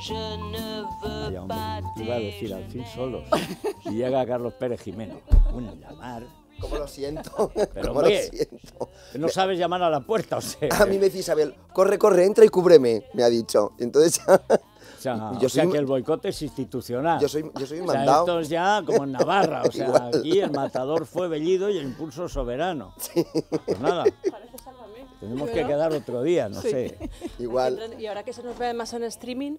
Yo no iba a decir al fin solo Y llega Carlos Pérez Jimeno. bueno, llamar. ¿Cómo lo siento? Pero ¿Cómo lo siento? No sabes llamar a la puerta, o sea. A mí me dice Isabel, corre, corre, entra y cúbreme, me ha dicho. Entonces O sea, yo sé que el boicot es institucional. Yo soy, yo soy mandado. ya como en Navarra. O sea, aquí el matador fue bellido y el impulso soberano. Pues nada. Parece Tenemos que quedar otro día, no sé. Igual. Y ahora que se nos ve más en streaming,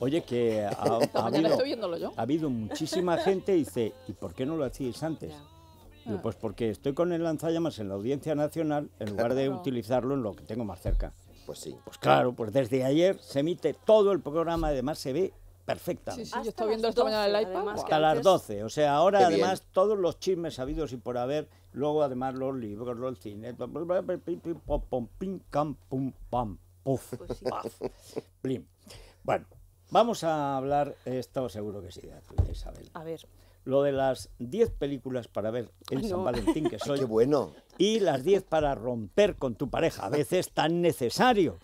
Oye, que ha, habido, muchísima gente y dice, ¿y por qué no lo hacíais antes? Ah. pues porque estoy con el lanzallamas en la Audiencia Nacional en lugar de utilizarlo en lo que tengo más cerca. Pues sí. Pues claro, pues desde ayer se emite todo el programa, además se ve perfecta. Sí, sí, yo estoy viendo esta mañana el iPad. hasta las 12, o sea, ahora además todos los chismes habidos y por haber, luego además los libros, los cines, pim, pam, pum, pam, puf, pues Bueno, Vamos a hablar, estado seguro que sí, Isabel. A ver. Lo de las 10 películas para ver en San Valentín, que soy. ¡Qué bueno! Y las 10 para romper con tu pareja, a veces tan necesario.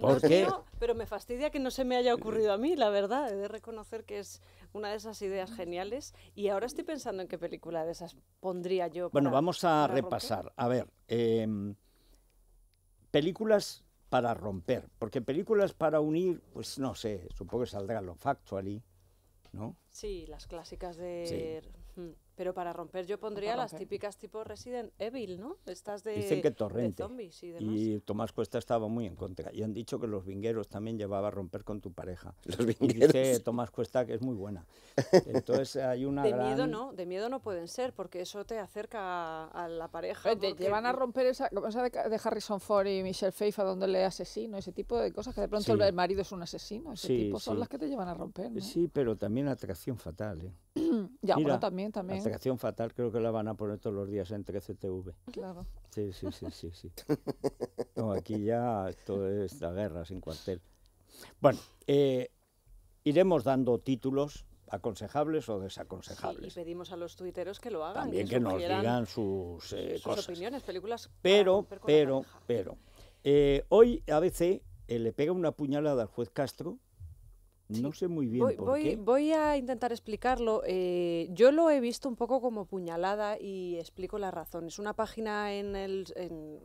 Porque... pero me fastidia que no se me haya ocurrido a mí, la verdad. He de reconocer que es una de esas ideas geniales. Y ahora estoy pensando en qué película de esas pondría yo. bueno, vamos a repasar. A ver, em, películas para romper. Porque películas para unir, pues no sé, supongo que saldrá lo y ¿no? Sí, las clásicas de... Hmm. Pero para romper yo pondría las típicas tipo Resident Evil, ¿no? Estas de, Dicen que Torrente. y Tomás Cuesta estaba muy en contra. Y han dicho que los vingueros también llevaba a romper con tu pareja. Los vingueros. dice Tomás Cuesta que es muy buena. Entonces hay una De miedo no, de miedo no pueden ser, porque eso te acerca a, la pareja. Te, a romper esa cosa de, Harrison Ford y Michelle Pfeiffer donde le asesino, ese tipo de cosas que de pronto el marido es un asesino. Ese tipo son las que te llevan a romper. Sí, pero también atracción fatal. ¿eh? ya, Mira, también, también reacción Fatal creo que la van a poner todos los días en 13TV. Claro. Sí, sí, sí, sí. sí. aquí ya esto es la guerra sin cuartel. Bueno, eh, iremos dando títulos aconsejables o desaconsejables. y pedimos a los tuiteros que lo hagan. También que, nos digan sus, eh, opiniones, películas. Pero, pero, pero, eh, hoy ABC eh, le pega una puñalada al juez Castro no sé muy bien voy, voy, a intentar explicarlo. Eh, yo lo he visto un poco como puñalada y explico la razón. Es una página en, el, en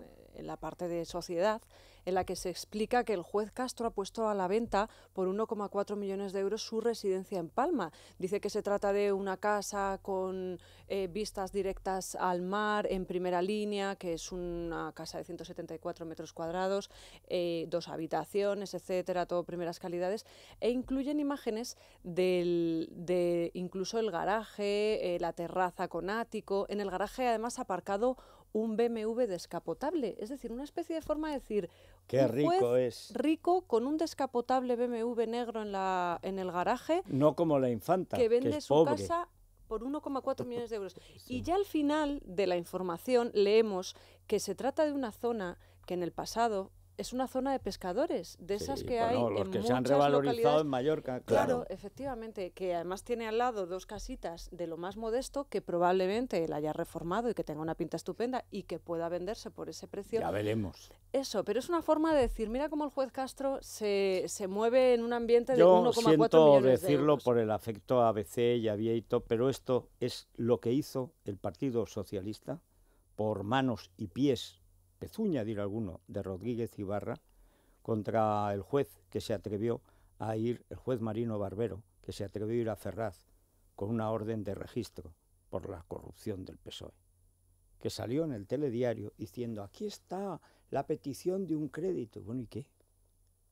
la parte de sociedad en la que se explica que el juez Castro ha puesto a la venta por 1,4 millones de euros su residencia en Palma. Dice que se trata de una casa con eh, vistas directas al mar en primera línea, que es una casa de 174 metros cuadrados, eh, dos habitaciones, etcétera, todo primeras calidades, e incluyen imágenes de incluso el garaje, eh, la terraza con ático. En el garaje además aparcado un BMW descapotable, es decir, una especie de forma de decir, Qué rico es. Rico con un descapotable BMW negro en la en el garaje. No como la infanta que vende su casa por 1,4 millones de euros. Y ya al final de la información leemos que se trata de una zona que en el pasado es una zona de pescadores, de esas que bueno, hay los que se han revalorizado en Mallorca, claro. claro. efectivamente, que además tiene al lado dos casitas de lo más modesto que probablemente él haya reformado y que tenga una pinta estupenda y que pueda venderse por ese precio. Ya veremos. Eso, pero es una forma de decir, mira cómo el juez Castro se, se mueve en un ambiente de 1,4 millones de euros. siento decirlo por el afecto a BC y a Vieto, pero esto es lo que hizo el Partido Socialista por manos y pies pezuña, dirá alguno, de Rodríguez Ibarra contra el juez que se atrevió a ir, el juez Marino Barbero, que se atrevió a ir a Ferraz con una orden de registro por la corrupción del PSOE, que salió en el telediario diciendo, aquí está la petición de un crédito. Bueno, ¿y qué?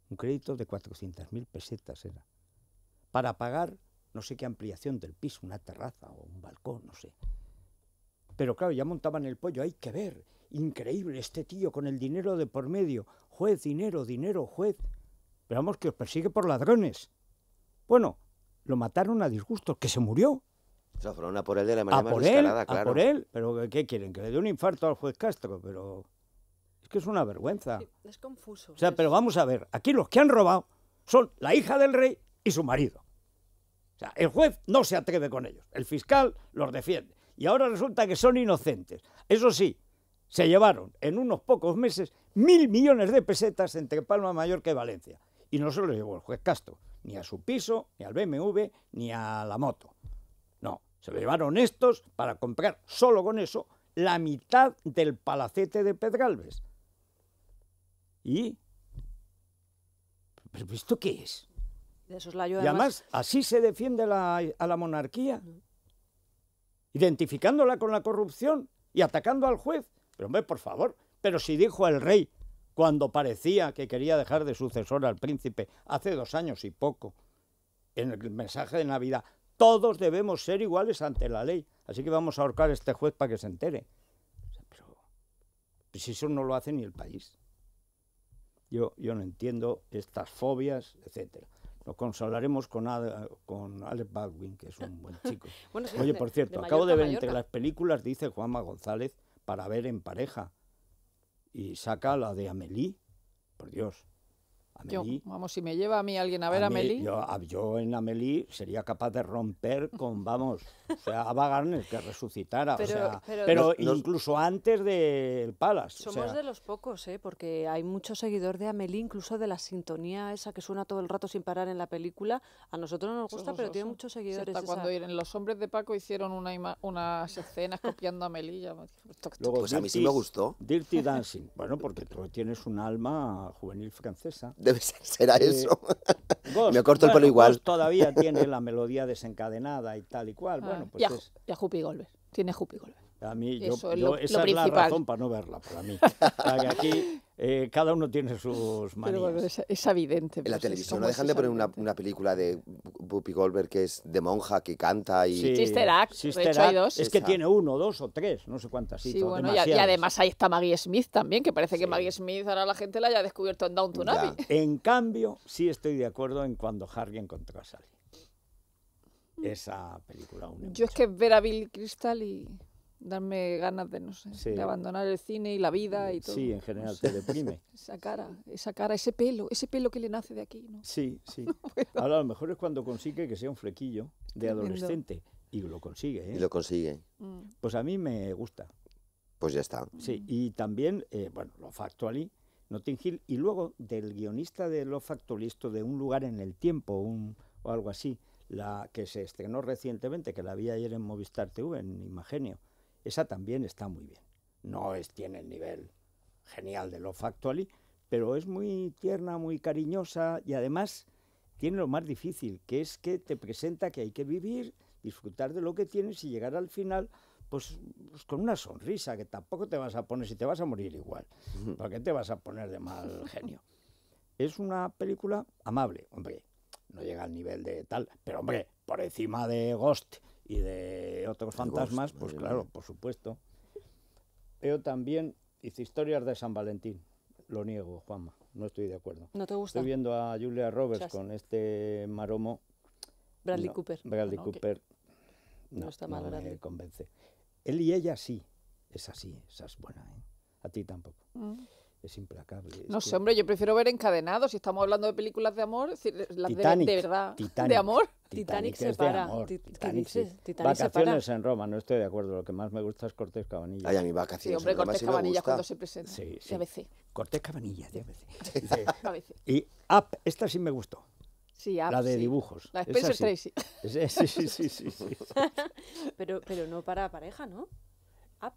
Un crédito de 400.000 pesetas era, para pagar no sé qué ampliación del piso, una terraza o un balcón, no sé. Pero claro, ya montaban el pollo, hay que ver, increíble este tío con el dinero de por medio, juez, dinero, dinero, juez. Veamos que os persigue por ladrones. Bueno, lo mataron a disgusto que se murió. sea fueron a por él de la manera a por por él, pero ¿qué quieren? Que le dé un infarto al juez Castro, pero es que es una vergüenza. es confuso. O sea, pero vamos a ver, aquí los que han robado son la hija del rey y su marido. O sea, el juez no se atreve con ellos, el fiscal los defiende. Y ahora resulta que son inocentes. Eso sí, se llevaron en unos pocos meses mil millones de pesetas entre Palma Mayor y Valencia. Y no se los llevó el juez Castro, ni a su piso, ni al BMW, ni a la moto. No, se lo llevaron estos para comprar solo con eso la mitad del palacete de Pedralbes. ¿Y? ¿Pero esto qué es? Y además, así se defiende a la monarquía, identificándola con la corrupción y atacando al juez. Pero hombre, por favor, pero si dijo el rey cuando parecía que quería dejar de sucesor al príncipe hace dos años y poco, en el mensaje de Navidad, todos debemos ser iguales ante la ley. Así que vamos a ahorcar a este juez para que se entere. Pero si pues eso no lo hace ni el país. Yo, yo no entiendo estas fobias, etcétera. Nos consolaremos con, con Alex Baldwin, que es un buen chico. Oye, por cierto, acabo de ver entre las películas, dice Juanma González, para ver en pareja. Y saca la de Amélie, por Dios vamos, si me lleva a mí alguien a ver a Melly Yo, en Amélie sería capaz de romper con, vamos, o sea, a Garner que resucitara. Pero, incluso antes del Palace. Somos de los pocos, ¿eh? porque hay mucho seguidor de Amélie, incluso de la sintonía esa que suena todo el rato sin parar en la película. A nosotros no nos gusta, pero tiene muchos seguidores. Hasta cuando en los hombres de Paco hicieron una unas escenas copiando a Amélie pues a mí sí me gustó. Dirty Dancing. Bueno, porque tú tienes un alma juvenil francesa. Debe ser, será eso. Me corto el pelo igual. todavía tiene la melodía desencadenada y tal y cual. bueno, ah, pues y, Tiene Juppie Golver. A mí, yo, esa es la razón para no verla, para mí. aquí eh, cada uno tiene sus manías. es, evidente. En la pues, televisión no dejan de poner una, película de Bupi Goldberg que es de monja que canta y... Sí, Sister Act, de hecho hay dos. Es que tiene uno, dos o tres, no sé cuántas. Sí, bueno, y, además ahí está Maggie Smith también, que parece que Maggie Smith ahora la gente la haya descubierto en Downton Abbey. En cambio, sí estoy de acuerdo en cuando Harry encontró a Sally. Mm. Esa película. Yo es que ver a Bill Crystal y darme ganas de, no sé, de abandonar el cine y la vida y todo. Sí, en general, deprime. Esa cara, esa cara, ese pelo, ese pelo que le nace de aquí, ¿no? Sí, sí. Ahora, a lo mejor es cuando consigue que sea un flequillo de adolescente. Y lo consigue, ¿eh? Y lo consigue. Mm. Pues a mí me gusta. Pues ya está. Sí, y también, eh, bueno, lo factually, Notting Hill, y luego del guionista de lo esto de Un lugar en el tiempo, o algo así, la que se estrenó recientemente, que la vi ayer en Movistar TV, en Imagenio, esa también está muy bien. No es, tiene el nivel genial de lo Factually, pero es muy tierna, muy cariñosa y además tiene lo más difícil, que es que te presenta que hay que vivir, disfrutar de lo que tienes y llegar al final pues, pues con una sonrisa, que tampoco te vas a poner, si te vas a morir igual, porque qué te vas a poner de mal genio? Es una película amable, hombre, no llega al nivel de tal, pero hombre, por encima de Ghost y de otros fantasmas, pues claro, por supuesto. Pero también hice historias de San Valentín. Lo niego, Juanma, no estoy de acuerdo. No te gusta. Estoy viendo a Julia Roberts con este maromo. Bradley Cooper. Bradley Cooper. No, está mal, Me convence. Él y ella sí, es así, esas es buena. ¿eh? A ti tampoco. Mm es implacable. No sé, hombre, yo prefiero ver encadenados. Si estamos hablando de películas de amor, las Titanic, de, de, verdad, de amor, Titanic, se para. vacaciones en Roma, no estoy de acuerdo. Lo que más me gusta es Cortés Cabanilla. Ay, a mí vacaciones. hombre, Cortés Cabanilla, cuando se presenta. Sí, sí. De ABC. Cortés Cabanillas, de ABC. y Up, esta sí me gustó. Sí, up, la de dibujos. La Spencer Tracy. Sí, sí, sí, sí, pero, pero no para pareja, ¿no? Up.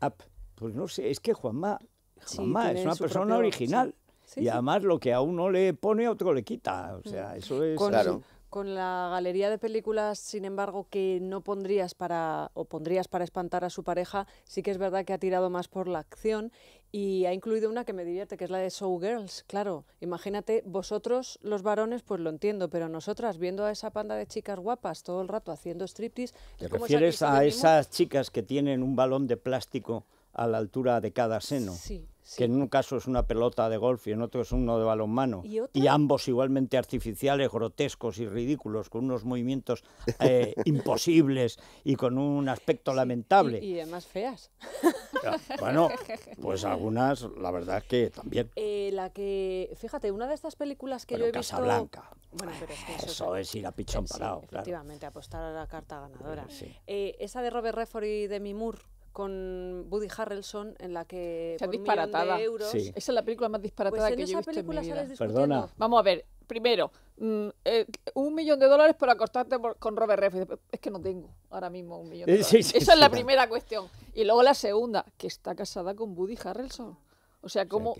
Up. Pues no sé, es que Juanma es una persona original. y además lo que a uno le pone, a otro le quita. O sea, mm. eso es. Con, claro. con la galería de películas, sin embargo, que no pondrías para o pondrías para espantar a su pareja, sí que es verdad que ha tirado más por la acción y ha incluido una que me divierte, que es la de Showgirls, claro. Imagínate, vosotros los varones, pues lo entiendo, pero nosotras viendo a esa panda de chicas guapas todo el rato haciendo striptease... ¿Te refieres a esas chicas que tienen un balón de plástico a la altura de cada seno. Que en un caso es una pelota de golf y en otro es uno de balonmano. Y, ambos igualmente artificiales, grotescos y ridículos, con unos movimientos eh, imposibles y con un aspecto lamentable. Y, además feas. Bueno, pues algunas, la verdad es que también. Eh, la que, fíjate, una de estas películas que yo he visto. Bueno, blanca eso, es ir a pichón parado. Efectivamente, apostar a la carta ganadora. Eh, esa de Robert Redford y Demi Moore con Buddy Harrelson en la que por disparatada. euros, Esa es la película más disparatada pues que yo he visto en mi vida. Perdona. Vamos a ver, primero, mm, eh, un millón de dólares por acostarte con Robert Redford. Es que no tengo ahora mismo un millón de dólares. Esa es la primera cuestión. Y luego la segunda, que está casada con Buddy Harrelson. O sea, como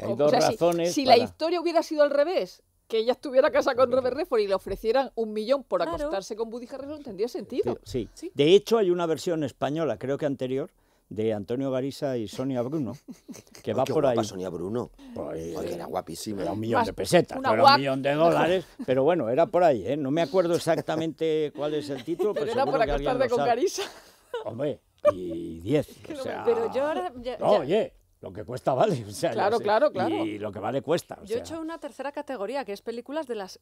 si, la historia hubiera sido al revés, que ella estuviera casada con Robert Redford y le ofrecieran un millón por acostarse con Buddy Harrelson tendría sentido. sí, De hecho, hay una versión española, creo que anterior, de Antonio Garisa y Sonia Bruno, que va qué por guapa ahí. Sonia Bruno? Pues, era guapísima. Era un millón de pesetas, era un millón de dólares, pero bueno, era por ahí, ¿eh? No me acuerdo exactamente cuál es el título, pero, era por tarde con Garisa. Hombre, y 10. O sea... Pero yo ahora... oye, lo que cuesta vale. claro, claro, claro. Y lo que vale cuesta. Yo he hecho una tercera categoría, que es películas de las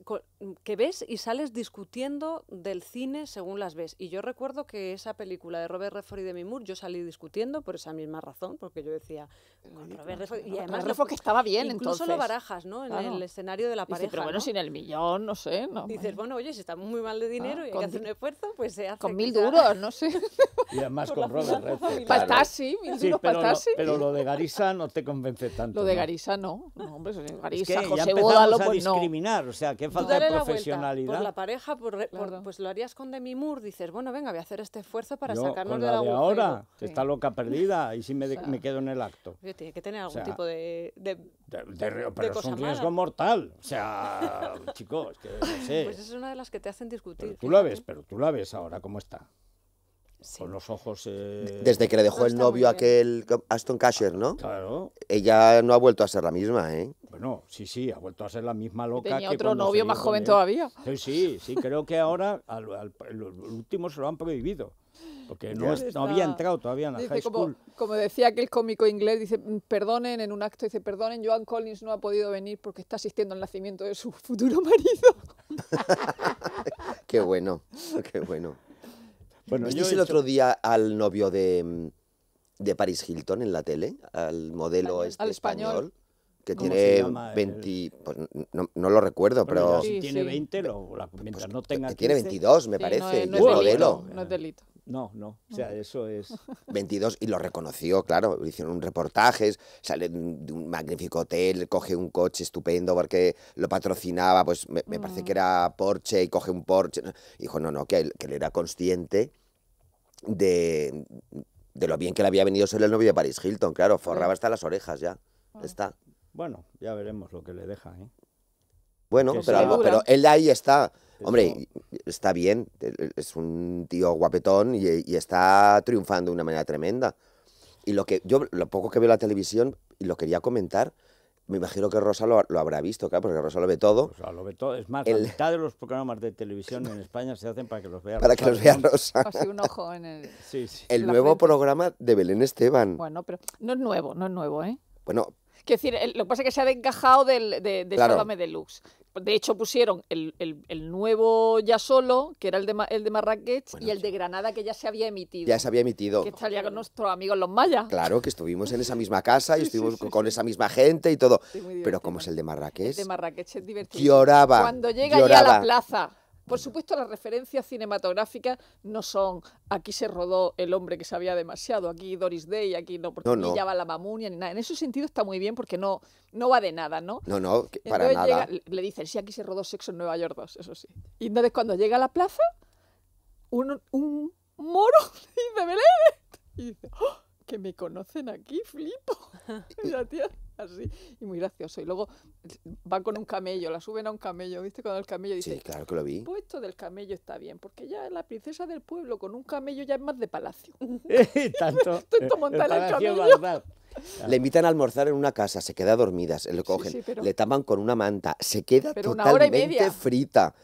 que ves y sales discutiendo del cine según las ves. Y yo recuerdo que esa película de Robert Redford y Demi Moore, yo salí discutiendo por esa misma razón, porque yo decía, Robert Redford... Y además Redford que estaba bien, incluso lo barajas, ¿no? En el escenario de la pareja. pero bueno, sin el millón, no sé. Dices, bueno, oye, si está muy mal de ah, dinero y hay que hacer un esfuerzo, pues se hace... Con mil duros, no sé. Y además con Robert Redford. Claro. sí, pero, Lo, pero lo de Gary Garisa no te convence tanto. Lo de Garisa no. Garisa, es que José ya Bódalo, a discriminar, o sea, qué falta de profesionalidad. La por la pareja, por, pues lo harías con Demi dices, bueno, venga, voy a hacer este esfuerzo para sacarnos de la de ahora, sí. está loca perdida, y si me, me quedo en el acto. Tiene que tener algún tipo de... de, de es un riesgo mortal, o sea, chicos, que no sé. Pues es una de las que te hacen discutir. tú la ves, pero tú la ves ahora, ¿cómo está? Con los ojos. Eh, Desde que le dejó el novio aquel Aston Casher, ¿no? Claro. Ella no ha vuelto a ser la misma, ¿eh? Bueno, sí, sí, ha vuelto a ser la misma loca. Tenía otro novio más joven todavía. Sí, sí, sí, creo que ahora al, los últimos se lo han prohibido. Porque no, había entrado todavía en la high school. Como, como, decía aquel cómico inglés, dice, mm, perdonen, en un acto dice, perdonen, Joan Collins no ha podido venir porque está asistiendo al nacimiento de su futuro marido. qué bueno, qué bueno. Bueno, el otro día al novio de, mm, de Paris Hilton en la tele? Al modelo español. Este que tiene 20, pues, no, lo recuerdo, pero... tiene 20, pues no tenga... Que tiene 22, me parece, eh, no es, modelo. no es delito. No, no, o sea, eso es... 22 y lo reconoció, claro, hicieron un reportaje, sale de un magnífico hotel, coge un coche estupendo porque lo patrocinaba, pues me, parece que era mm. Porsche y coge un Porsche. hijo dijo, no, no, que él, era consciente de, lo bien que le había venido ser el novio de Paris Hilton, claro, forraba hasta las orejas ya, ah. está. Bueno, ya veremos lo que le deja, ¿eh? Bueno, pero, pero él ahí está. Hombre, está bien, es un tío guapetón y, está triunfando de una manera tremenda. Y lo que yo, lo poco que veo la televisión, y lo quería comentar, me imagino que Rosa lo, habrá visto, claro, porque Rosa lo ve todo. Rosa lo ve todo. Es más, el... la mitad de los programas de televisión en España se hacen para que los vea Para que los vea Rosa. Así un ojo en el... Sí, El nuevo programa de Belén Esteban. Bueno, pero no es nuevo, no es nuevo, ¿eh? Bueno, decir, lo que pasa es que se ha encajado del, de, de Deluxe. De hecho, pusieron el, nuevo ya solo, que era el de, el de Marrakech, y el de Granada, que ya se había emitido. Ya se había emitido. Que estaría con nuestros amigos los mayas. Claro, que estuvimos en esa misma casa y estuvimos con esa misma gente y todo. Pero ¿cómo es el de Marrakech? El de Marrakech es divertido. Lloraba. Cuando llega a la plaza por supuesto, las referencias cinematográficas no son aquí se rodó el hombre que sabía demasiado, aquí Doris Day, aquí no, porque no, la mamunia ni nada. En ese sentido está muy bien porque no, no va de nada, ¿no? No, no, para nada. le dicen, sí, aquí se rodó Sexo en Nueva York 2, eso sí. Y entonces cuando llega a la plaza, un, un moro dice, Belén, y dice, ¡Oh, que me conocen aquí, flipo. así, y muy gracioso. Y luego van con un camello, la suben a un camello, ¿viste? Cuando el camello dice, sí, claro que lo vi. Pues esto del camello está bien, porque ya la princesa del pueblo con un camello ya es más de palacio. Tanto. montar el, camello. Le invitan a almorzar en una casa, se queda dormida, le cogen, le tapan con una manta, se queda totalmente frita.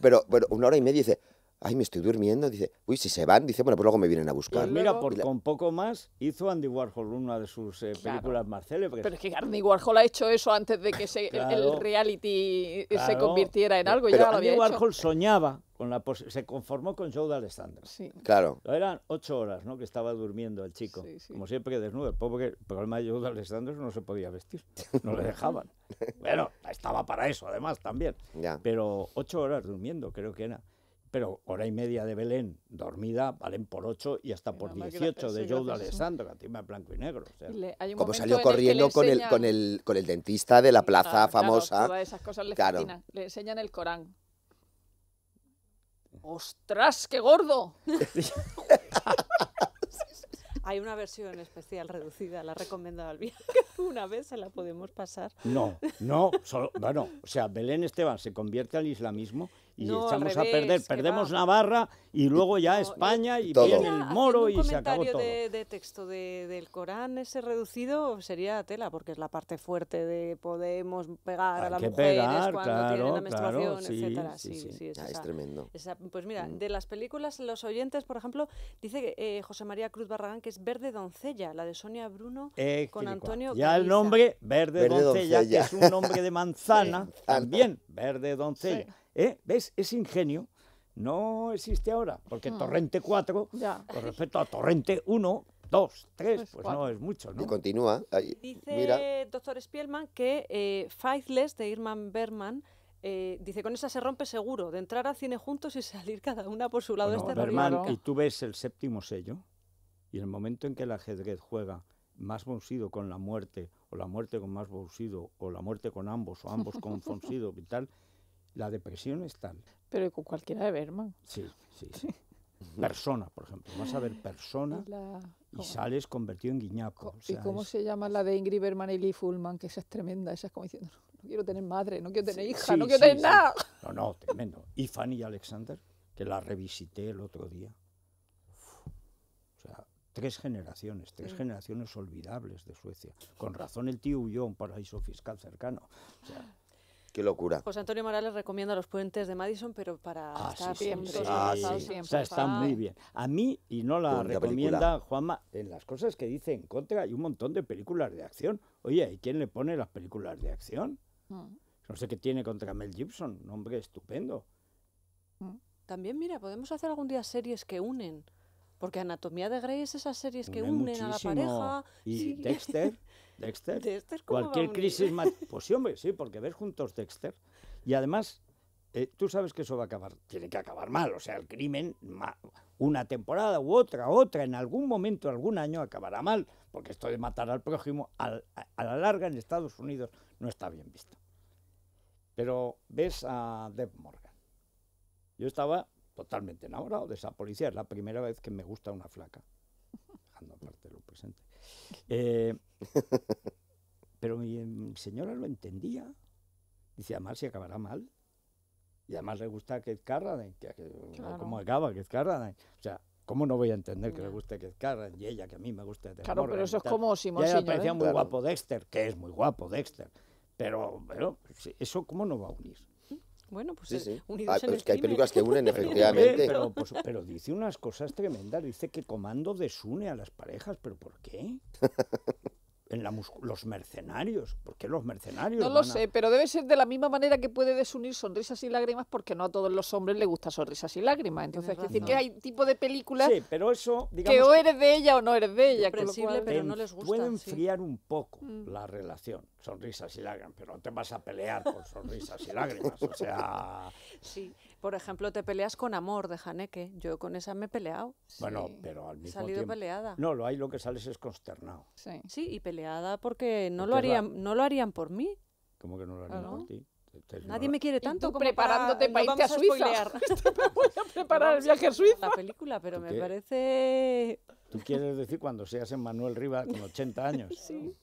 Pero, pero una hora y media dice, ay, me estoy durmiendo, dice, uy, si se van, dice, bueno, pues luego me vienen a buscar. Pues mira, con poco más hizo Andy Warhol una de sus eh, películas más célebres. Pero es que Andy Warhol ha hecho eso antes de que el, reality se convirtiera en algo. Andy Warhol soñaba, con la se conformó con Joe D'Alessandro. Sí. Claro. Eran ocho horas ¿no? que estaba durmiendo el chico, sí, como siempre que desnudo. porque el problema de Joe D'Alessandro es que no se podía vestir, no le dejaban. bueno, estaba para eso además también. Ya. Pero ocho horas durmiendo creo que era pero hora y media de Belén dormida valen por 8 y hasta por 18 de Joe Alessandro, que en blanco y negro. Como salió corriendo con, el, con, el, con el dentista de la ah, plaza famosa. Claro, le, enseñan el Corán. ¡Ostras, qué gordo! Hay una versión especial reducida, la recomiendo recomendado al Una vez se la podemos pasar. No, no, bueno, o sea, Belén Esteban se convierte al islamismo y echamos a perder. Perdemos Navarra y luego ya España y viene el moro y se acabó todo. De, de texto del Corán ese reducido sería tela porque es la parte fuerte de podemos pegar a las mujeres pegar, cuando claro, la menstruación, claro, sí, Sí, es, tremendo. pues mira, mm. de las películas los oyentes, por ejemplo, dice eh, José María Cruz Barragán que es Verde doncella, la de Sonia Bruno con Antonio. Ya el nombre Verde, doncella, doncella, que es un nombre de manzana, también Verde doncella. ¿Eh? ¿Ves? Ese ingenio no existe ahora, porque ah. Torrente 4, con respecto a Torrente 1, 2, 3, pues, no es mucho, ¿no? Y continúa. Ahí, dice el doctor Spielman que eh, Faithless de Irman Berman eh, dice, con esa se rompe seguro, de entrar a cine juntos y salir cada una por su lado. Bueno, Berman, y tú ves el séptimo sello, y el momento en que el ajedrez juega más Bonsido con la muerte, o la muerte con más Bonsido, o la muerte con ambos, o ambos con Fonsido, tal... La depresión tal. Pero con cualquiera de Berman. Sí, sí. sí. persona, por ejemplo. Vas a ver persona y, sales convertido en guiñaco. ¿Y cómo se llama la de Ingrid Berman y Lee Fullman? Que esa es tremenda. Esa es como diciendo, no, quiero tener madre, no quiero tener hija, no quiero tener nada. No, no, tremendo. Y Fanny Alexander, que la revisité el otro día. O sea, tres generaciones, tres generaciones olvidables de Suecia. Con razón el tío huyó a un paraíso fiscal cercano. O sea, Qué locura. José Antonio Morales recomienda los puentes de Madison, pero para ah, estar siempre. Sí. está muy bien. A mí, y no la recomienda Juanma, en las cosas que dice en contra hay un montón de películas de acción. Oye, ¿y quién le pone las películas de acción? Mm. No sé qué tiene contra Mel Gibson, un hombre estupendo. Mm. También, mira, podemos hacer algún día series que unen. Porque Anatomía de Grey es esas series que unen, unen a la pareja. Y Dexter. Dexter. Cualquier crisis. Pues sí, hombre, sí, porque ves juntos Dexter. Y además, eh, tú sabes que eso va a acabar. Tiene que acabar mal. O sea, el crimen, una temporada u otra, otra, en algún momento, algún año, acabará mal. Porque esto de matar al prójimo, a, a la larga en Estados Unidos, no está bien visto. Pero ves a Deb Morgan. Yo estaba totalmente enamorado de esa policía. Es la primera vez que me gusta una flaca. Dejando aparte lo presente. Eh, pero eh, mi señora lo entendía. Dice, además se acabará mal. Y además le gusta que Carradine, que, ¿cómo acaba que Carradine? O sea, ¿cómo no voy a entender que le guste que Carradine y ella que a mí me gusta Claro, pero eso es como si me parecía ¿eh? muy guapo Dexter, que es muy guapo Dexter. Pero, eso cómo no va a unir. Bueno, pues sí, sí. Ah, es que hay películas que unen, efectivamente. Pero, pues, pero, dice unas cosas tremendas. Dice que Comando desune a las parejas. ¿Pero por qué? los mercenarios. ¿Por los mercenarios? No lo sé, pero debe ser de la misma manera que puede desunir sonrisas y lágrimas porque no a todos los hombres les gusta sonrisas y lágrimas. Entonces, es decir, que hay tipo de películas pero eso, que o eres de ella o no eres de ella. Que pero no les gusta. Puede enfriar un poco mm. la relación, sonrisas y lágrimas, pero no te vas a pelear por sonrisas y lágrimas. O sea... Sí, por ejemplo, te peleas con amor de que Yo con esa me he peleado. Bueno, pero al mismo peleada. No, lo hay lo que sales es consternado. Sí, sí y peleado porque no, lo harían, no lo harían por mí. ¿Cómo que no lo harían ah, por ti? Nadie me quiere tanto ¿Y tú como preparándote para, irte a, Suiza. voy a preparar el viaje a Suiza. La película, pero me parece... Tú quieres decir cuando seas en Manuel Riva con 80 años. sí.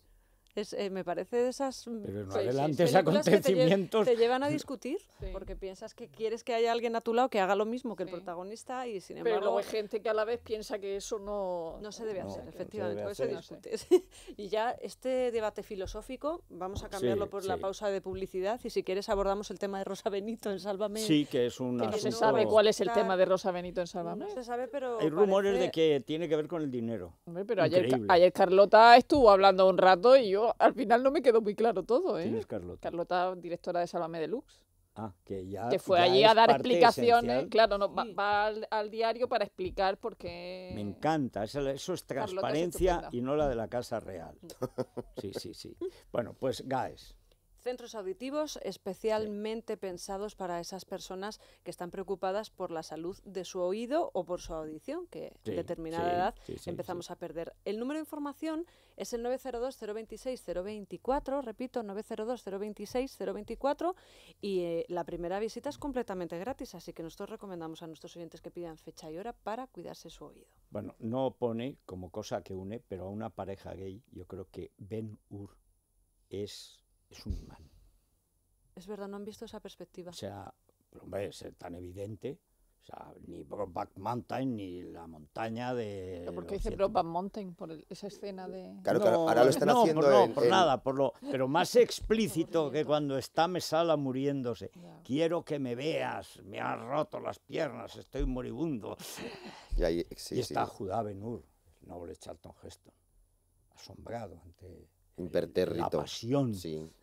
Eh, me parece de esas mm, Pero acontecimientos. te, llevan a discutir, porque piensas que quieres que haya alguien a tu lado que haga lo mismo que el protagonista y sin embargo... Pero hay gente que a la vez piensa que eso no... No se debe hacer, efectivamente, y ya este debate filosófico, vamos a cambiarlo por la pausa de publicidad y si quieres abordamos el tema de Rosa Benito en Sálvame. Sí, que es un no se sabe cuál es el tema de Rosa Benito en Sálvame. No se sabe, pero Hay rumores de que tiene que ver con el dinero. Pero ayer, ayer Carlota estuvo hablando un rato y yo al final no me quedó muy claro todo, ¿eh? Carlota? directora de Salame Deluxe. Ah, que ya. Que fue allí a dar explicaciones. Claro, no, va, al, diario para explicar por qué. Me encanta, eso, es transparencia y no la de la Casa Real. Mm. Sí, sí, sí. bueno, pues Gaes centros auditivos especialmente pensados para esas personas que están preocupadas por la salud de su oído o por su audición, que sí, determinada edad empezamos a perder. El número de información es el 902-026-024, repito, 902-026-024, y eh, la primera visita es completamente gratis, así que nosotros recomendamos a nuestros oyentes que pidan fecha y hora para cuidarse su oído. Bueno, no opone como cosa que une, pero a una pareja gay, yo creo que Ben Ur es es un imán. Es verdad, no han visto esa perspectiva. O sea, hombre, es tan evidente. O sea, ni Brokeback Mountain ni la montaña de. Pero qué dice Brokeback Mountain por esa escena de. Claro, claro, ahora lo están haciendo. Por, no, por nada, por lo, pero más explícito que cuando está Mesala muriéndose. Quiero que me veas, me has roto las piernas, estoy moribundo. Y, ahí, sí, y está sí. Judá Benur, el noble Charlton Heston, asombrado ante la pasión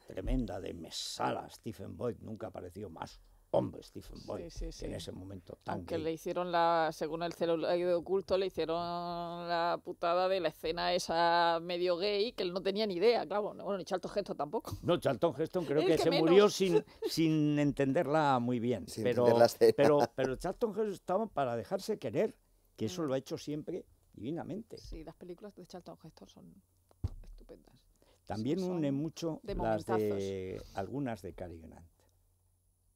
tremenda de Mesala, Stephen Boyd, nunca apareció más hombre Stephen Boyd en ese momento tan aunque le hicieron la según el celular oculto le hicieron la putada de la escena esa medio gay que él no tenía ni idea claro bueno ni Charlton Heston tampoco no Charlton Heston creo que, se murió sin sin entenderla muy bien pero pero pero Charlton Heston estaba para dejarse querer que eso mm. lo ha hecho siempre divinamente sí las películas de Charlton Heston son también une mucho algunas de Cary Grant.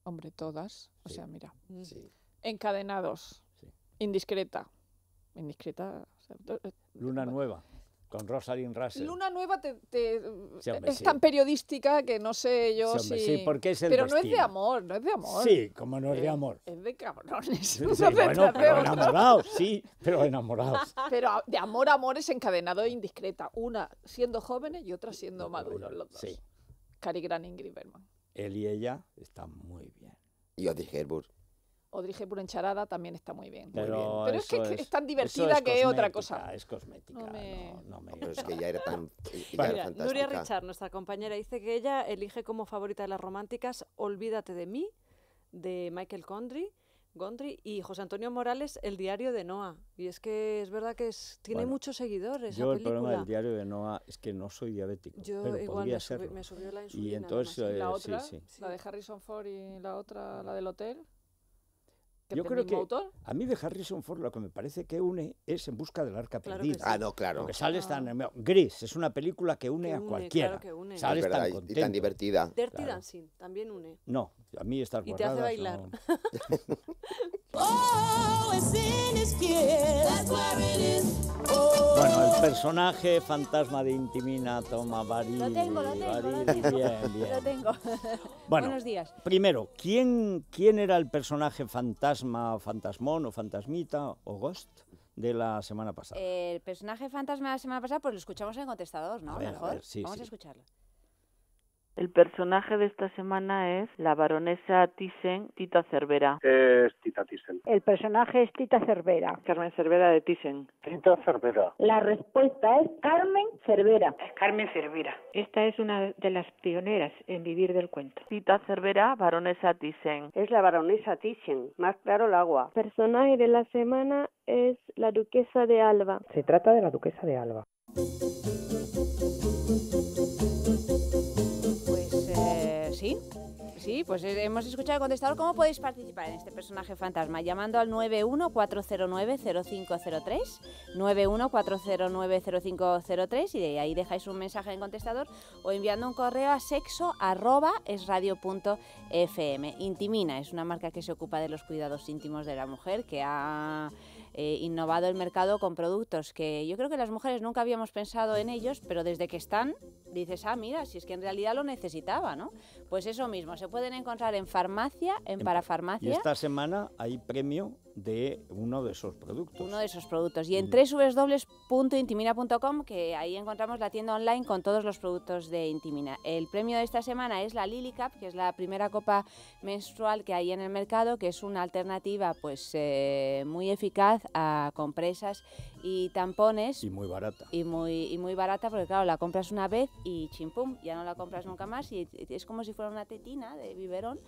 Hombre, todas. O sea, mira. Mm. Encadenados. Indiscreta. Indiscreta. Eh, Luna nueva. Con Rosalind Russell. Luna Nueva es tan periodística que no sé yo si... Sí, porque es Pero no es de amor, no es de amor. Sí, como no es, de eh, amor. Es de cabrones. bueno, pero enamorados, sí, pero enamorados. Pero de amor a amor es encadenado e indiscreta. Una siendo jóvenes y otra siendo maduros los dos. Sí. Cary Grant Ingrid Él y ella están muy bien. Y Audrey Hepburn. Odrige por encharada también está muy bien. Pero, es que es, tan divertida es que otra cosa. Es cosmética, no me... No, es que ya era tan. ya Nuria Richard, nuestra compañera, dice que ella elige como favorita de las románticas Olvídate de mí, de Michael Condry. Gondry y José Antonio Morales, El diario de Noah. Y es que es verdad que es, tiene muchos seguidores. Yo, el problema del diario de Noah es que no soy diabético. Yo pero igual podría me, me, subió la insulina. Y entonces, eh, sí, sí. la de Harrison Ford y la otra, la del hotel. Yo creo que a mí de Harrison Ford lo que me parece que une es En busca del arca perdida. Ah, no, claro. Porque sale tan ah. gris, es una película que une, a cualquiera. Claro que une. Sales tan y tan divertida. Dirty Dancing también une. No, a mí estar. Y te hace bailar. Oh, bueno, el oh. personaje fantasma de Intimina toma varios. Lo tengo, lo tengo. Bueno, Buenos días. Primero, ¿quién, quién era el personaje fantasma fantasma, fantasmón o fantasmita o ghost de la semana pasada. El personaje fantasma de la semana pasada, pues lo escuchamos en contestador, ¿no? A Mejor. Vamos a escucharlo. El personaje de esta semana es la baronesa Thyssen, Tita Cervera. Es Tita Thyssen. El personaje es Tita Cervera. Carmen Cervera de Thyssen. Tita Cervera. La respuesta es Carmen Cervera. Carmen Cervera. Esta es una de las pioneras en vivir del cuento. Tita Cervera, baronesa Thyssen. Es la baronesa Thyssen, más claro el agua. personaje de la semana es la duquesa de Alba. Se trata de la duquesa de Alba. sí, pues eh, hemos escuchado el contestador. ¿Cómo podéis participar en este personaje fantasma? Llamando al 914090503, 914090503 y de ahí dejáis un mensaje en contestador o enviando un correo a sexo@esradio.fm. Intimina es una marca que se ocupa de los cuidados íntimos de la mujer que ha eh, innovado el mercado con productos que yo creo que las mujeres nunca habíamos pensado en ellos, pero desde que están dices, ah, mira, si es que en realidad lo necesitaba, ¿no? Pues eso mismo, se pueden encontrar en farmacia, en parafarmacia. Y esta semana hay premio de uno de esos productos. Uno de esos productos. Y en www.intimina.com, que ahí encontramos la tienda online con todos los productos de Intimina. El premio de esta semana es la Lily Cup, que es la primera copa menstrual que hay en el mercado, que es una alternativa pues eh, muy eficaz a compresas y tampones. Y muy barata. Y muy, y muy barata, porque claro, la compras una vez y chimpum, ya no la compras nunca más. Y es como si fuera una tetina de biberón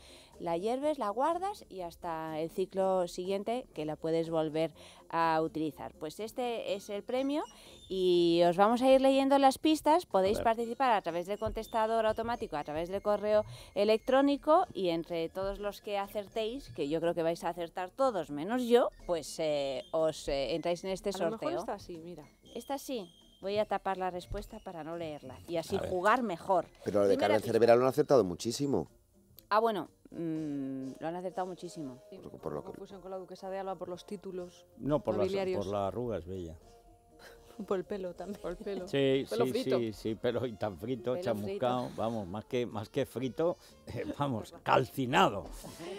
la hierves, la guardas y hasta el ciclo siguiente que la puedes volver a utilizar. Pues este es el premio y os vamos a ir leyendo las pistas. Podéis participar a través del contestador automático, a través del correo electrónico y entre todos los que acertéis, que yo creo que vais a acertar todos menos yo, pues eh, os eh, entráis en este sorteo. Lo esta sí, mira. Esta sí, voy a tapar la respuesta para no leerla y así jugar mejor. Pero la de Carmen Cervera lo han acertado muchísimo. Ah, bueno, mm, lo han acertado muchísimo. por, lo que... con la duquesa de Alba por los títulos. No, por, las, por la bella. por el pelo también. Por el pelo. Sí, sí, sí, sí, pero y tan frito, chamuscado, vamos, más que, más que frito, eh, vamos, calcinado.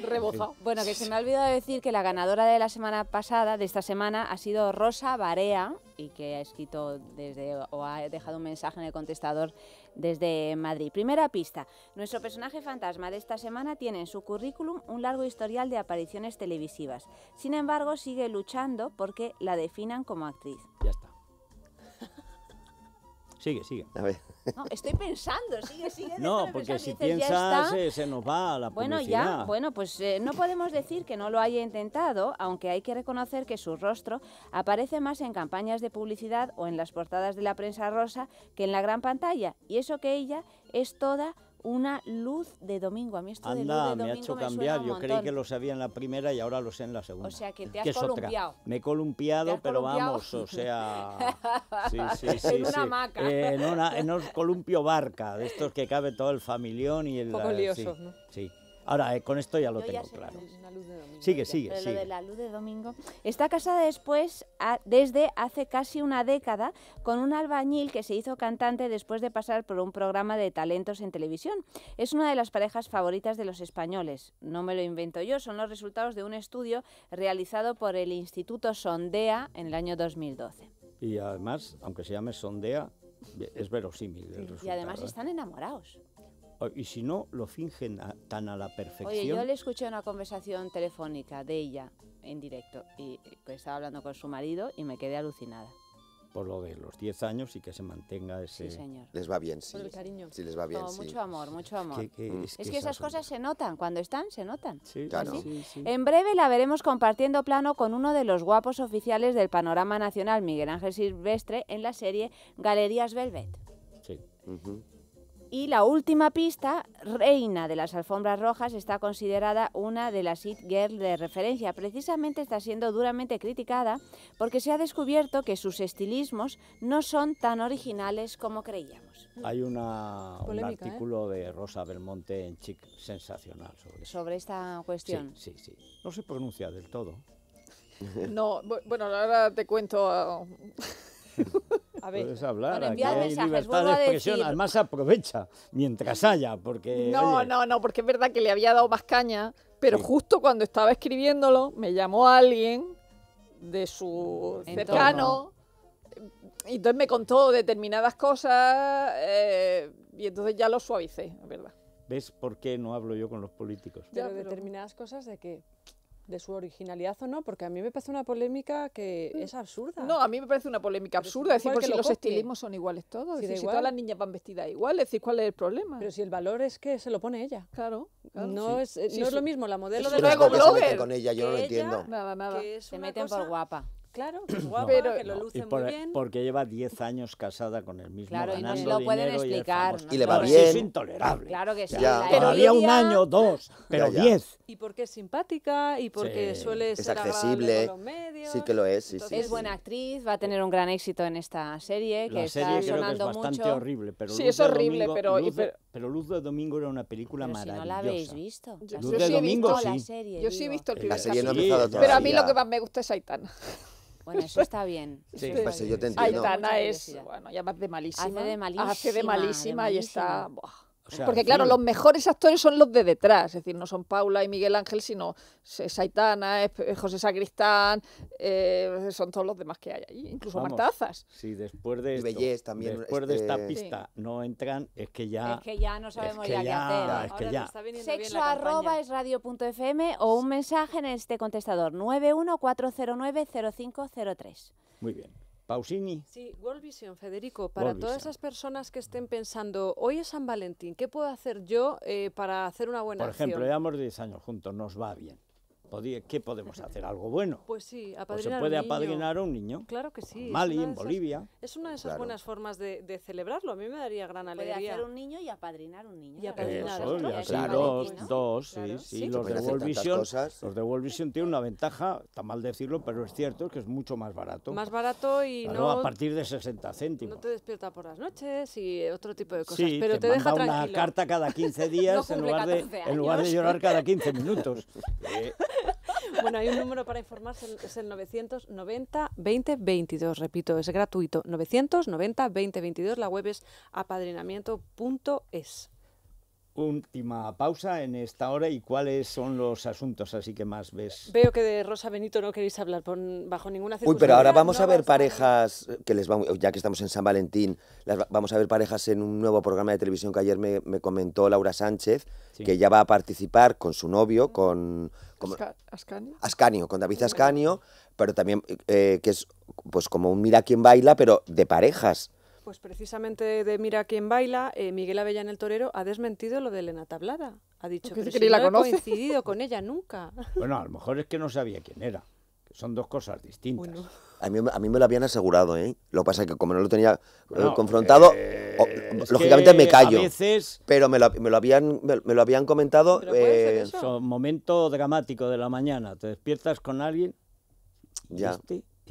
Rebojado. Bueno, que se me ha olvidado decir que la ganadora de la semana pasada, de esta semana, ha sido Rosa Barea, y que ha escrito desde, o ha dejado un mensaje en el contestador desde Madrid. Primera pista, nuestro personaje fantasma de esta semana tiene en su currículum un largo historial de apariciones televisivas. Sin embargo, sigue luchando porque la definan como actriz. Ya está. Sigue, sigue. A ver. No, estoy pensando, sigue, sigue. No, porque si piensas eh, se nos va a la bueno, ya, bueno, pues eh, no podemos decir que no lo haya intentado, aunque hay que reconocer que su rostro aparece más en campañas de publicidad o en las portadas de la prensa rosa que en la gran pantalla, y eso que ella es toda una luz de domingo. A mí esto de luz de me ha hecho cambiar. Yo creí que lo sabía en la primera y ahora lo sé en la segunda. O sea, que te has columpiado. Me he columpiado, pero vamos, o sea. Sí, sí, en eh, una en, columpio barca, de estos que cabe todo el familión y el. sí, ¿no? sí. Ahora, eh, con esto ya lo tengo claro. sigue, sigue, de la luz de domingo. Está casada después, desde hace casi una década, con un albañil que se hizo cantante después de pasar por un programa de talentos en televisión. Es una de las parejas favoritas de los españoles. No me lo invento yo, son los resultados de un estudio realizado por el Instituto Sondea en el año 2012. Y además, aunque se llame Sondea, es verosímil Y además ¿eh? están enamorados y si no, lo fingen tan a la perfección. Oye, yo le escuché una conversación telefónica de ella en directo y estaba hablando con su marido y me quedé alucinada. Por lo de los 10 años y que se mantenga ese... Sí, señor. Les va bien, sí. Por el cariño. Sí, les va bien, sí. Mucho amor, mucho amor. Mm. es, que esas cosas se notan, cuando están, se notan. Sí, claro. Sí, sí. En breve la veremos compartiendo plano con uno de los guapos oficiales del panorama nacional, Miguel Ángel Silvestre, en la serie Galerías Velvet. Sí. Y la última pista, Reina de las Alfombras Rojas, está considerada una de las hit girls de referencia. Precisamente está siendo duramente criticada porque se ha descubierto que sus estilismos no son tan originales como creíamos. Hay un ¿eh? artículo de Rosa Belmonte en Chic sensacional sobre, esta cuestión. Sí, sí, sí. No se pronuncia del todo. no, bueno, ahora te cuento. Ah, A ver, puedes hablar, aquí hay libertad de expresión. Además, aprovecha mientras haya, porque... No, no, no, porque es verdad que le había dado más caña, pero justo cuando estaba escribiéndolo, me llamó alguien de su cercano... Y entonces me contó determinadas cosas eh, y entonces ya lo suavicé, ¿verdad? ¿Ves por qué no hablo yo con los políticos? de pero determinadas cosas de qué? de su originalidad o no, porque a mí me parece una polémica que mm. es absurda. No, a mí me parece una polémica absurda, decir, por si los estilismos son iguales todos, si, decir, si todas las niñas van vestidas igual, es decir, ¿cuál es el problema? Pero si el valor es que se lo pone ella. Claro. Eh, no es, lo mismo la modelo de luego blogger. Con ella, yo no lo entiendo. se meten por guapa. Claro, que es guapa, pero, que lo luce muy e bien. Porque lleva 10 años casada con el mismo Claro, ganando y no lo pueden explicar. Y, y, le va bien. Eso es intolerable. Claro que sí. Pero Todavía un año, dos, pero 10. Y porque es simpática y porque sí. suele es ser accesible. Con los medios. Sí que lo es, sí, sí, Es buena actriz, va a tener un gran éxito en esta serie que La serie está creo sonando que es bastante horrible, pero Sí, es horrible, pero, Luz, pero Luz de Domingo era una película pero maravillosa. Si no la habéis visto. Yo, sí he visto la serie. Yo sí he visto el primer la Pero a mí lo que más me gusta es Aitana. Bueno, eso está bien. Sí, pues sí. Pues, yo te entiendo. Aitana es, bueno, ya de malísima. Hace de malísima. Hace de malísima, de malísima. y está... Buah. Porque claro, los mejores actores son los de detrás, es decir, no son Paula y Miguel Ángel, sino eh, Saitana, José Sacristán, eh, son todos los demás que hay ahí, incluso Marta Martazas. Sí, después de esto, después este, esta pista no entran, es que ya... Es que ya no sabemos ya, qué hacer. Sexo arroba es radio.fm o un mensaje en este contestador 914090503. Muy bien. Pausini. Sí, World Vision, Federico, para todas esas personas que estén pensando, hoy es San Valentín, ¿qué puedo hacer yo eh, para hacer una buena acción? Por ejemplo, llevamos 10 años juntos, nos va bien. ¿Qué podemos hacer? ¿Algo bueno? Pues sí, pues apadrinar ¿O se puede apadrinar a un niño. Claro que sí. Mali, en Bolivia. Es una de esas buenas formas de, celebrarlo. A mí me daría gran alegría. Puede hacer un niño y apadrinar un niño. Y apadrinar otro. Ya, claro, dos, dos, sí, Los, de World Vision, los de World Vision tienen una ventaja, está mal decirlo, pero es cierto, que es mucho más barato. Más barato y no... a partir de 60 céntimos. No te despierta por las noches y otro tipo de cosas, sí, pero te, deja una carta cada 15 días en lugar, de, en lugar de llorar cada 15 minutos. Bueno, hay un número para informarse, es el 990-2022, repito, es gratuito. 990-2022, la web es apadrinamiento.es última pausa en esta hora y cuáles son los asuntos así que más ves. Veo que de Rosa Benito no queréis hablar bajo ninguna circunstancia. Uy, pero ahora vamos a ver parejas eh, que les vamos, ya que estamos en San Valentín, vamos a ver parejas en un nuevo programa de televisión que ayer me, comentó Laura Sánchez, que ya va a participar con su novio, con, Ascanio. Ascanio, con David Ascanio, pero también eh, que es pues como un mira quién baila, pero de parejas pues precisamente de Mira quién baila, eh, Miguel Avellán el Torero ha desmentido lo de Elena Tablada. Ha dicho que no ha coincidido con ella nunca. Bueno, a lo mejor es que no sabía quién era. son dos cosas distintas. A, mí, me lo habían asegurado, ¿eh? Lo que pasa es que como no lo tenía eh, confrontado, eh, lógicamente me callo. Pero me lo, habían, me, lo habían comentado. eh, eso? Momento dramático de la mañana. Te despiertas con alguien. Ya.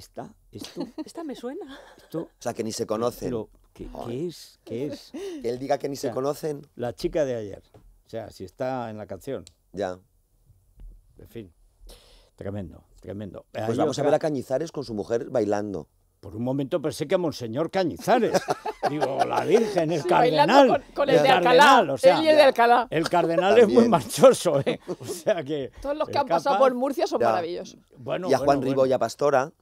¿Está? ¿Esta me suena? O sea, que ni se conocen. ¿qué, es? ¿Qué es? Que él diga que ni se conocen. La chica de ayer. O sea, si está en la canción. Ya. En fin. Tremendo, tremendo. Pues vamos a ver a Cañizares con su mujer bailando. Por un momento pensé que a Monseñor Cañizares. Digo, la Virgen, el cardenal. Con, el, de Alcalá. el Alcalá. El cardenal es muy marchoso, ¿eh? O sea que. Todos los que han pasado por Murcia son maravillosos. Bueno, y a Juan bueno, ya Pastora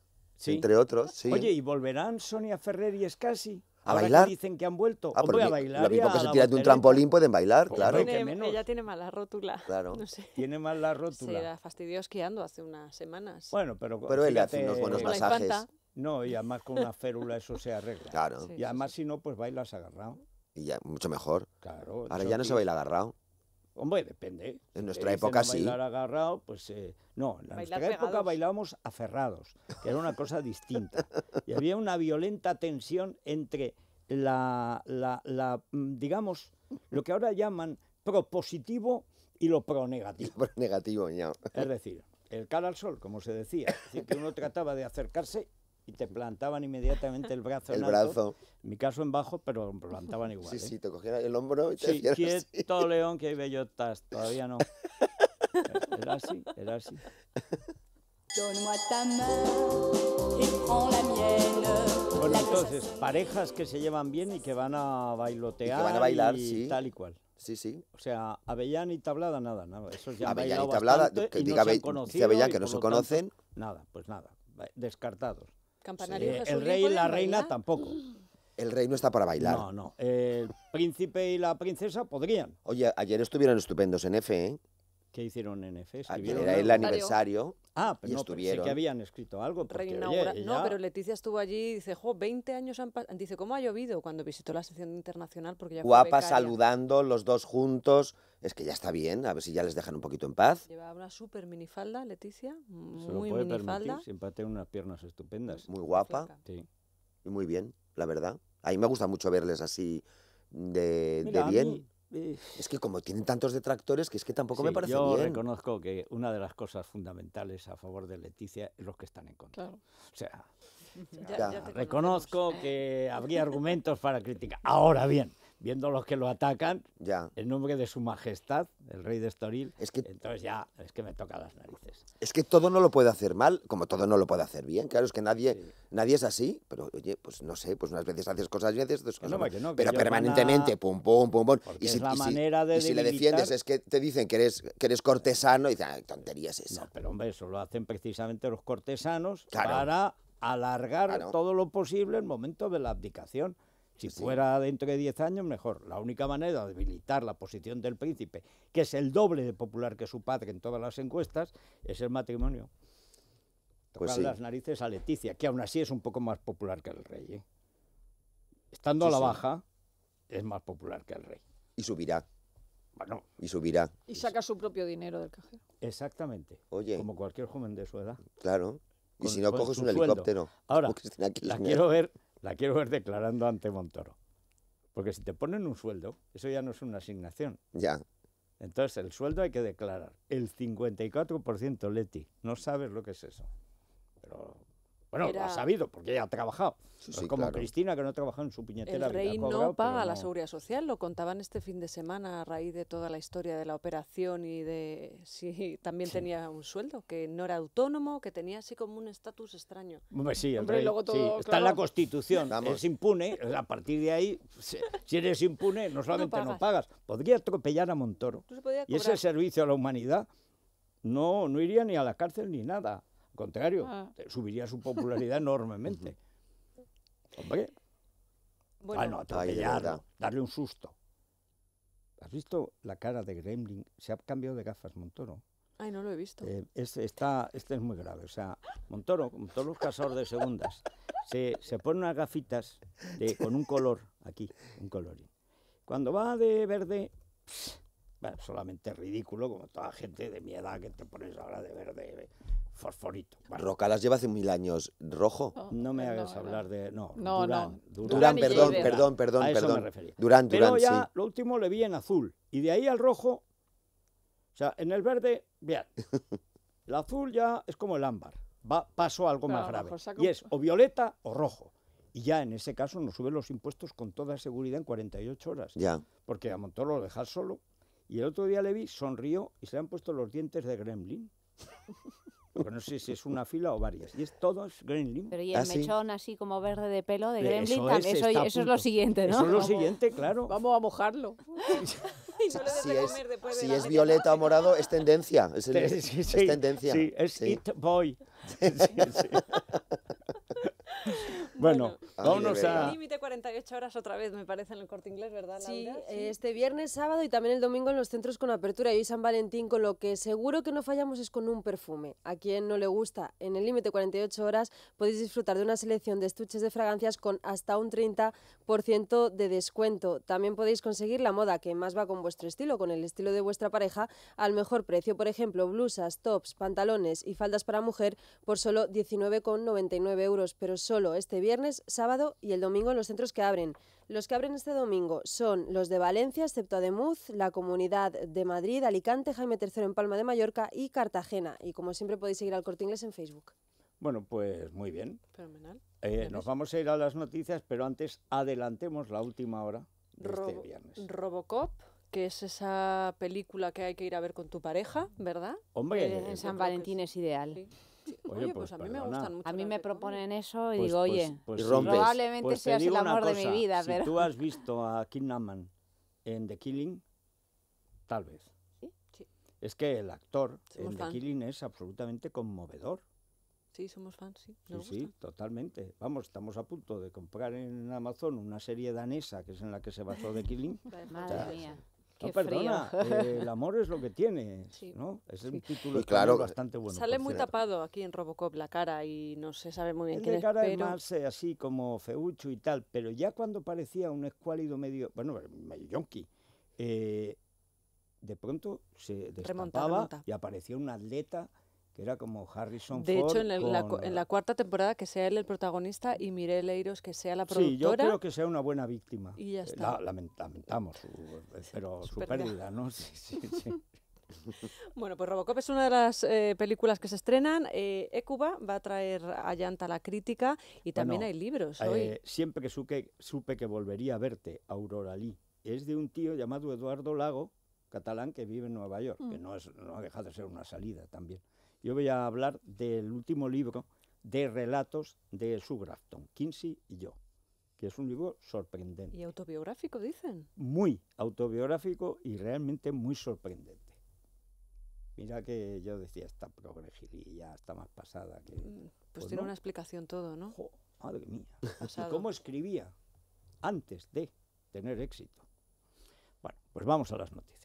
entre otros. Sí. Oye, ¿y volverán Sonia Ferrer y Escasi? ¿A Ahora bailar? dicen que han vuelto. Ah, a bailar lo mismo que se tiran de un trampolín pueden bailar, claro. Tiene, menos. Ella tiene mala rótula. Claro. No sé. Tiene mala rótula. Se la fastidió esquiando hace unas semanas. Bueno, pero... Pero él le hace unos buenos masajes. No, y además con una férula eso se arregla. Claro. y además si no, pues bailas agarrado. Y ya, mucho mejor. Claro. Ahora ya no se baila agarrado. Hombre, depende. En nuestra época sí. agarrado, pues no. En nuestra época bailábamos aferrados, que era una cosa distinta. Y había una violenta tensión entre la, mm, digamos, lo que ahora llaman propositivo y lo pronegativo. Lo negativo, ya. Es decir, el cara al sol, como se decía. Es decir, que uno trataba de acercarse y te plantaban inmediatamente el brazo. el en alto, brazo. En mi caso en bajo, pero plantaban igual. Sí, ¿eh? sí, te cogían el hombro y te Sí, quieto león que hay bellotas, todavía no. Era así, era así. Bueno, entonces, parejas que se llevan bien y que van a bailotear. Y van a bailar, sí. Tal y cual. Sí, sí. O sea, Avellán y Tablada, nada, nada. Eso ya Avellán y Tablada, que y diga no se Avellán que no se conocen. nada, pues nada, descartados. El rey y la reina tampoco. El rey no está para bailar. No, no. El príncipe y la princesa podrían. Oye, ayer estuvieron estupendos en F, ¿eh? ¿Qué hicieron en F? Ayer era el aniversario Ah, pero no, estuvieron. que habían escrito algo. No, pero Leticia estuvo allí y dice, jo, 20 años han pasado. Dice, ¿cómo ha llovido cuando visitó la sección internacional? Porque Guapa, saludando, los dos juntos. Es que ya está bien, a ver si ya les dejan un poquito en paz. Lleva una súper minifalda, Leticia. Muy Permitir, siempre tiene unas piernas estupendas. Muy guapa. Y muy bien, la verdad. A mí me gusta mucho verles así de, bien. Es que como tienen tantos detractores, que es que tampoco me parece bien. Yo reconozco que una de las cosas fundamentales a favor de Leticia es los que están en contra. O sea, reconozco que habría argumentos para criticar. Ahora bien, viendo los que lo atacan, en nombre de su majestad, el rey de Estoril, entonces ya es que me toca las narices. Es que todo no lo puede hacer mal, como todo no lo puede hacer bien, claro, es que nadie, nadie es así, pero oye, pues no sé, pues unas veces haces cosas bien, veces pues no, pero permanentemente, pum, pum, pum, pum. Y si, de si le defiendes es que te dicen que eres, que eres cortesano y dicen, ah, tonterías es esa. No, pero hombre, eso lo hacen precisamente los cortesanos para alargar todo lo posible el momento de la abdicación. Si fuera dentro de 10 años, mejor. La única manera de debilitar la posición del príncipe, que es el doble de popular que su padre en todas las encuestas, es el matrimonio. Tocar pues las narices a Leticia, que aún así es un poco más popular que el rey. ¿eh? Estando a la baja, es más popular que el rey. Y subirá. Bueno, y subirá. Y saca su propio dinero del cajero. Exactamente. Oye. Como cualquier joven de su edad. Claro. y si no coges un helicóptero. Ahora, la quiero ver la quiero ver declarando ante Montoro. Porque si te ponen un sueldo, eso ya no es una asignación. Ya. Entonces, el sueldo hay que declarar. El 54% Leti, no sabes lo que es eso. Pero bueno, ha sabido porque ella ha trabajado. Pues como Cristina que no ha en su piñetera. El rey no paga la seguridad social, lo contaban este fin de semana a raíz de toda la historia de la operación y de si también tenía un sueldo, que no era autónomo, que tenía así como un estatus extraño. Hombre, sí, está en la Constitución, es impune, a partir de ahí, si eres impune, no solamente no pagas, podría atropellar a Montoro. Y ese servicio a la humanidad no, no iría ni a la cárcel ni nada contrario, ah. subiría su popularidad enormemente. Hombre. Bueno, ah, no, darle un susto. ¿Has visto la cara de Gremlin? Se ha cambiado de gafas, Montoro. Ay, no lo he visto. Eh, este, está, es muy grave. O sea, Montoro, como todos los casados de segundas, se, se pone unas gafitas de, con un color, aquí, un colorín. Cuando va de verde, solamente ridículo, como toda gente de mi edad que te pones ahora de verde. Eh, fosforito. Roca las lleva hace mil años rojo. Oh, no me pues hagas hablar de... No, no Durán, perdón, perdón, perdón, perdón. Durán, Durán, ya lo último le vi en azul. Y de ahí al rojo, o sea, en el verde, bien. El azul ya es como el ámbar. Va, paso a algo más grave. Y es o violeta o rojo. Y ya en ese caso nos suben los impuestos con toda seguridad en 48 horas. Ya. Porque a Montoro lo dejas solo. Y el otro día le vi, sonrió y se le han puesto los dientes de gremlin. Pues no sé si es una fila o varias. Y es todos gremlin. Pero y el ah, mechón así como verde de pelo de eh, gremlin, eso, es, eso, es, lo siguiente, ¿no? Eso es lo siguiente, claro. Vamos a mojarlo. si es, violeta o morado, es tendencia. Es, sí, sí, es tendencia. Sí, es it boy. Bueno, ah, vámonos a... Límite 48 horas otra vez, me parece, en el corte inglés, ¿verdad, Sí, eh, sí, este viernes, sábado y también el domingo en los centros con apertura. Y hoy San Valentín, con lo que seguro que no fallamos es con un perfume. A quien no le gusta, en el límite 48 horas podéis disfrutar de una selección de estuches de fragancias con hasta un 30% de descuento. También podéis conseguir la moda que más va con vuestro estilo, con el estilo de vuestra pareja, al mejor precio. Por ejemplo, blusas, tops, pantalones y faldas para mujer por solo 19,99 euros. Pero solo este viernes viernes, sábado y el domingo en los centros que abren. Los que abren este domingo son los de Valencia, excepto Ademuz, la Comunidad de Madrid, Alicante, Jaime III en Palma de Mallorca y Cartagena. Y como siempre podéis seguir al Corte Inglés en Facebook. Bueno, pues muy bien. Fenomenal. Eh, nos vamos a ir a las noticias, pero antes adelantemos la última hora de este viernes. Robocop que es esa película que hay que ir a ver con tu pareja, ¿verdad? Hombre, eh, en San Valentín es, ideal. Oye, pues, pues, a mí me gustan mucho. A mí me proponen eso y pues, digo, pues, oye, probablemente seas el amor de mi vida. Si tú has visto a Naman en The Killing, tal vez. Es que el actor en The Killing es absolutamente conmovedor. Sí, somos fans, sí. sí, totalmente. Vamos, estamos a punto de comprar en Amazon una serie danesa que es en la que se basó The Killing. perdona, eh, el amor es lo que tiene, ¿no? Es un título claro, bastante bueno. Sale muy tapado aquí en Robocop la cara y no se sabe muy bien qué es. cara es, más eh, así como feucho y tal, pero ya cuando parecía un escuálido medio, bueno, medio yonki, eh, de pronto se destapaba y aparecía un atleta era como Harrison de Ford. De hecho, en la, cuarta temporada que sea él el protagonista y Mirelle Eiros que sea la productora. Sí, yo creo que sea una buena víctima. Y ya eh, está. lamentamos, eh, pero su, pérdida, ¿no? Sí, sí, Bueno, pues Robocop es una de las eh, películas que se estrenan. Eh, Ecuba va a traer a Llanta la crítica y también hay libros. Hoy. siempre que supe, supe que volvería a verte, Aurora Lee, es de un tío llamado Eduardo Lago, catalán, que vive en Nueva York, que mm. no, no ha dejado de ser una salida también yo voy a hablar del último libro de relatos de Sue Grafton, Kinsey y yo, que es un libro sorprendente. Y autobiográfico, dicen. Muy autobiográfico y realmente muy sorprendente. Mira que yo decía, esta ya está más pasada. Que, mm, pues, tiene una explicación todo, ¿no? madre mía. ¿Y cómo escribía antes de tener éxito? Bueno, pues vamos a las noticias.